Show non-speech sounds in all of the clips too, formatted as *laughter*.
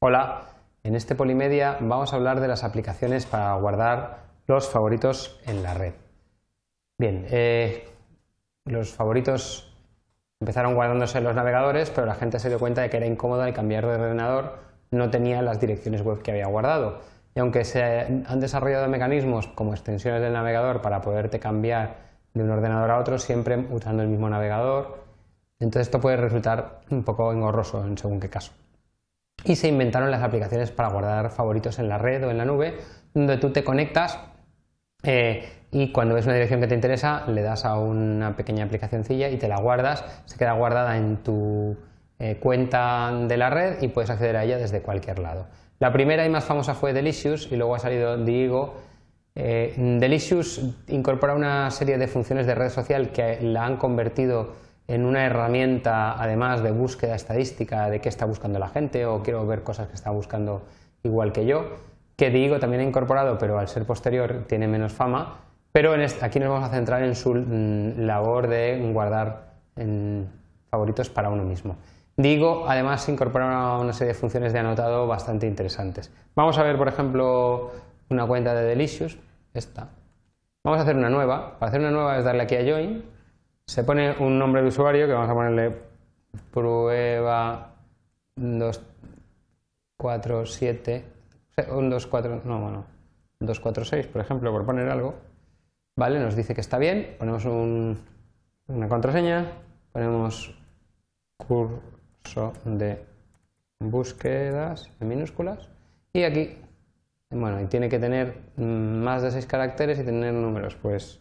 Hola, en este Polimedia vamos a hablar de las aplicaciones para guardar los favoritos en la red. Bien, eh, los favoritos empezaron guardándose en los navegadores, pero la gente se dio cuenta de que era incómodo el cambiar de ordenador, no tenía las direcciones web que había guardado. Y aunque se han desarrollado mecanismos como extensiones del navegador para poderte cambiar de un ordenador a otro, siempre usando el mismo navegador, entonces esto puede resultar un poco engorroso en según qué caso y se inventaron las aplicaciones para guardar favoritos en la red o en la nube, donde tú te conectas eh, y cuando ves una dirección que te interesa le das a una pequeña aplicacioncilla y te la guardas, se queda guardada en tu eh, cuenta de la red y puedes acceder a ella desde cualquier lado. La primera y más famosa fue Delicious y luego ha salido Diego. Eh, Delicious incorpora una serie de funciones de red social que la han convertido en una herramienta, además de búsqueda estadística de qué está buscando la gente o quiero ver cosas que está buscando igual que yo, que digo también ha incorporado, pero al ser posterior tiene menos fama. Pero aquí nos vamos a centrar en su mm, labor de guardar mm, favoritos para uno mismo. Digo, además incorpora una serie de funciones de anotado bastante interesantes. Vamos a ver, por ejemplo, una cuenta de Delicious, esta. Vamos a hacer una nueva. Para hacer una nueva es darle aquí a Join se pone un nombre de usuario que vamos a ponerle prueba 247, un 24, no, bueno, 246, por ejemplo, por poner algo. Vale, nos dice que está bien, ponemos una contraseña, ponemos curso de búsquedas en minúsculas y aquí, bueno, y tiene que tener más de seis caracteres y tener números, pues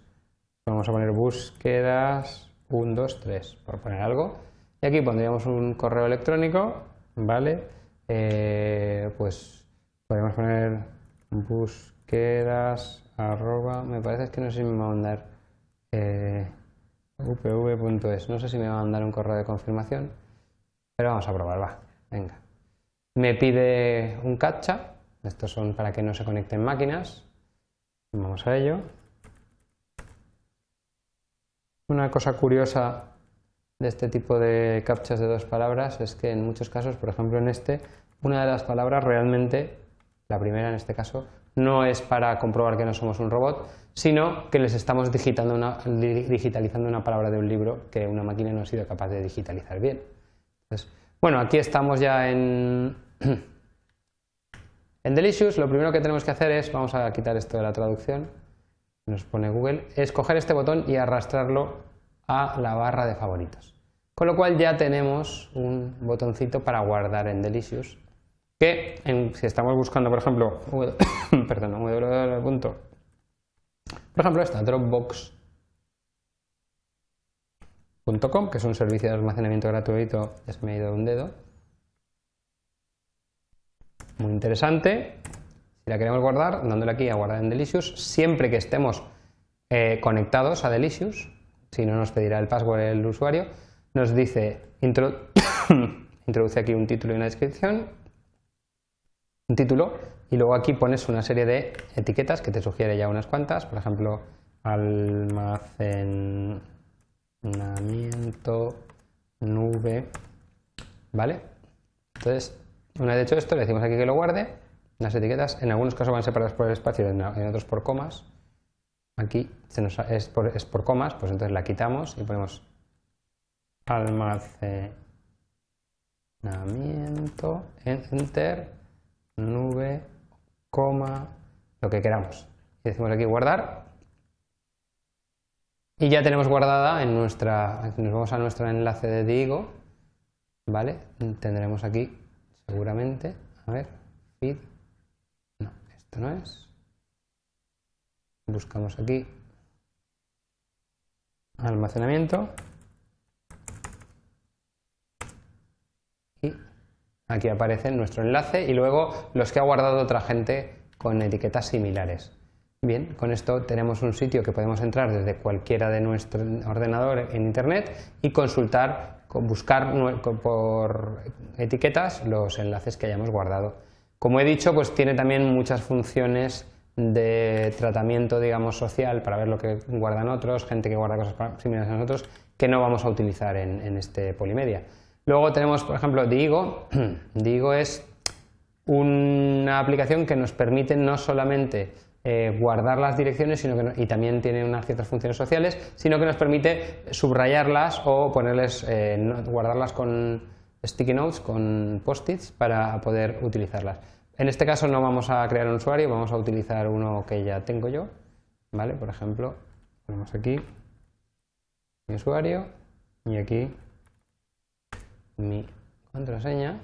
Vamos a poner búsquedas 1, 2, 3, por poner algo. Y aquí pondríamos un correo electrónico, ¿vale? Eh, pues podemos poner búsquedas arroba, me parece que no sé si me va a mandar eh, upv.es, no sé si me va a mandar un correo de confirmación, pero vamos a probar, va, venga. Me pide un captcha, estos son para que no se conecten máquinas, vamos a ello. Una cosa curiosa de este tipo de captchas de dos palabras es que en muchos casos, por ejemplo en este, una de las palabras realmente, la primera en este caso, no es para comprobar que no somos un robot, sino que les estamos digitalizando una palabra de un libro que una máquina no ha sido capaz de digitalizar bien. bueno, aquí estamos ya en, *clears throat* en Delicious. Lo primero que tenemos que hacer es, vamos a quitar esto de la traducción nos pone Google, es coger este botón y arrastrarlo a la barra de favoritos. Con lo cual ya tenemos un botoncito para guardar en Delicious, que si estamos buscando, por ejemplo, *coughs* perdón, punto Por ejemplo, esta Dropbox.com, que es un servicio de almacenamiento gratuito, es medio de un dedo. Muy interesante, la queremos guardar, dándole aquí a guardar en Delicious, siempre que estemos eh, conectados a Delicious, si no nos pedirá el password el usuario, nos dice *coughs* introduce aquí un título y una descripción, un título, y luego aquí pones una serie de etiquetas que te sugiere ya unas cuantas, por ejemplo, almacenamiento nube, ¿vale? Entonces, una vez hecho esto, le decimos aquí que lo guarde las etiquetas en algunos casos van separadas por el espacio, en otros por comas. Aquí se nos, es, por, comas, pues entonces la quitamos y ponemos almacenamiento, enter, nube, coma, lo que queramos. Y decimos aquí guardar. Y ya tenemos guardada en nuestra. Nos vamos a nuestro enlace de Digo. ¿Vale? Tendremos aquí seguramente. A ver, feed. Buscamos aquí almacenamiento. Y aquí aparece nuestro enlace y luego los que ha guardado otra gente con etiquetas similares. Bien, con esto tenemos un sitio que podemos entrar desde cualquiera de nuestro ordenador en Internet y consultar, buscar por etiquetas los enlaces que hayamos guardado. Como he dicho, pues tiene también muchas funciones de tratamiento, digamos, social para ver lo que guardan otros, gente que guarda cosas similares a nosotros, que no vamos a utilizar en, este polimedia. Luego tenemos, por ejemplo, Digo. *clears throat* Digo es una aplicación que nos permite no solamente eh, guardar las direcciones sino que y también tiene unas ciertas funciones sociales, sino que nos permite subrayarlas o ponerles, eh, guardarlas con, sticky notes con post-its para poder utilizarlas. En este caso no vamos a crear un usuario, vamos a utilizar uno que ya tengo yo, ¿vale? Por ejemplo, ponemos aquí mi usuario y aquí mi contraseña.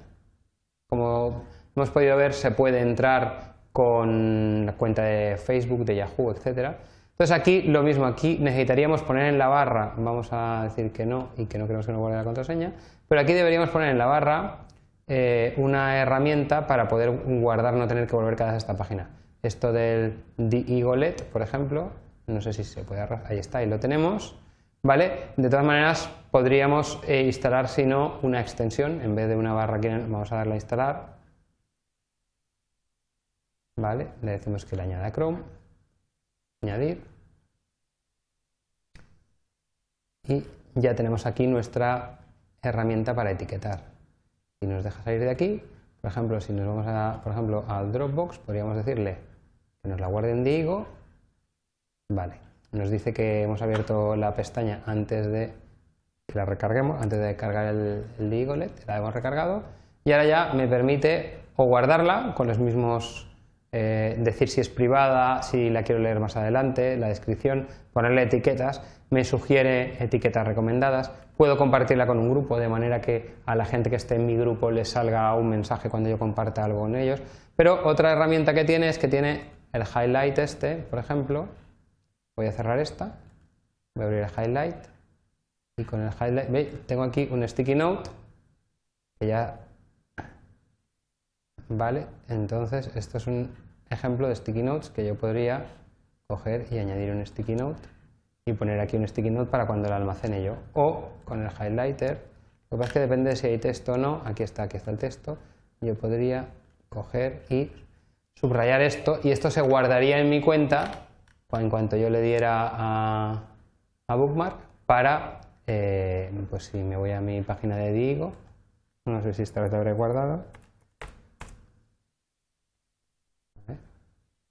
Como hemos podido ver, se puede entrar con la cuenta de Facebook, de Yahoo, etcétera entonces aquí lo mismo, aquí necesitaríamos poner en la barra, vamos a decir que no y que no queremos que nos guarde la contraseña, pero aquí deberíamos poner en la barra eh, una herramienta para poder guardar, no tener que volver cada vez a esta página. Esto del digolet, por ejemplo, no sé si se puede, ahí está, ahí lo tenemos, ¿vale? De todas maneras podríamos eh, instalar, si no, una extensión, en vez de una barra aquí, vamos a darle a instalar, ¿vale? Le decimos que le añada Chrome añadir. Y ya tenemos aquí nuestra herramienta para etiquetar. y nos deja salir de aquí, por ejemplo, si nos vamos a, por ejemplo, al Dropbox, podríamos decirle que nos la guarde en Digo. Vale, nos dice que hemos abierto la pestaña antes de que la recarguemos, antes de cargar el, el e la hemos recargado. Y ahora ya me permite o guardarla con los mismos eh, decir si es privada, si la quiero leer más adelante, la descripción, ponerle etiquetas, me sugiere etiquetas recomendadas, puedo compartirla con un grupo de manera que a la gente que esté en mi grupo le salga un mensaje cuando yo comparta algo con ellos, pero otra herramienta que tiene es que tiene el highlight este, por ejemplo, voy a cerrar esta, voy a abrir el highlight y con el highlight, ¿veis? Tengo aquí un sticky note que ya Vale, entonces esto es un ejemplo de sticky notes que yo podría coger y añadir un sticky note y poner aquí un sticky note para cuando lo almacene yo. O con el highlighter, lo que pasa es que depende si hay texto o no, aquí está, aquí está el texto, yo podría coger y subrayar esto y esto se guardaría en mi cuenta en cuanto yo le diera a, bookmark para, eh, pues si me voy a mi página de Digo, no sé si esta vez lo habré guardado,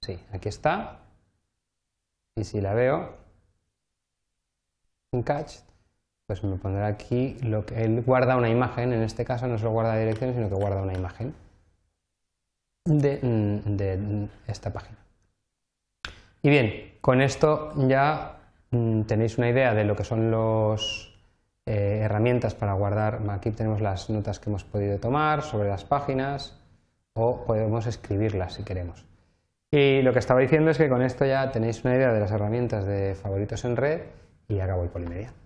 Sí, aquí está. Y si la veo en catch, pues me pondrá aquí lo que él guarda una imagen. En este caso no solo guarda direcciones, sino que guarda una imagen de, esta página. Y bien, con esto ya mm, tenéis una idea de lo que son los eh, herramientas para guardar. Aquí tenemos las notas que hemos podido tomar sobre las páginas o podemos escribirlas si queremos. Y lo que estaba diciendo es que con esto ya tenéis una idea de las herramientas de favoritos en red y acabo el polimedia.